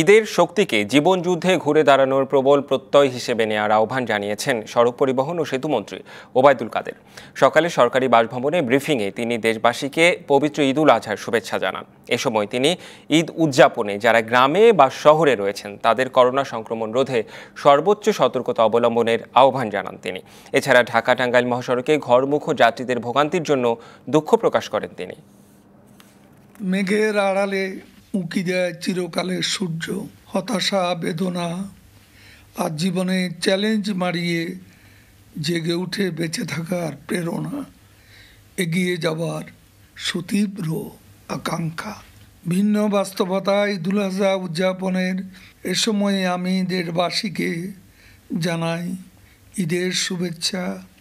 ঈদের শক্তিকে জীবনযুদ্ধে ঘুরে দাঁড়ানোর প্রবল প্রত্যয় হিসেবে নেওয়ার আহ্বান জানিয়েছেন সড়ক পরিবহন ও সেতুমন্ত্রী ওবায়দুল কাদের সকালে সরকারি বাসভবনে ব্রিফিংয়ে তিনি দেশবাসীকে পবিত্র ঈদুল আজহার শুভেচ্ছা জানান এ সময় তিনি ঈদ উদযাপনে যারা গ্রামে বা শহরে রয়েছেন তাদের করোনা সংক্রমণ রোধে সর্বোচ্চ সতর্কতা অবলম্বনের আহ্বান জানান তিনি এছাড়া ঢাকা টাঙ্গাইল মহাসড়কে ঘরমুখ যাত্রীদের ভোগান্তির জন্য দুঃখ প্রকাশ করেন তিনি মেঘের আড়ালে উঁকি দেয় চিরকালের সূর্য হতাশা বেদনা আর জীবনে চ্যালেঞ্জ মারিয়ে জেগে উঠে বেঁচে থাকার প্রেরণা এগিয়ে যাওয়ার সুতীব্র আকাঙ্ক্ষা ভিন্ন বাস্তবতায় ঈদুল উদযাপনের এ সময়ে আমি দেশবাসীকে জানাই ঈদের শুভেচ্ছা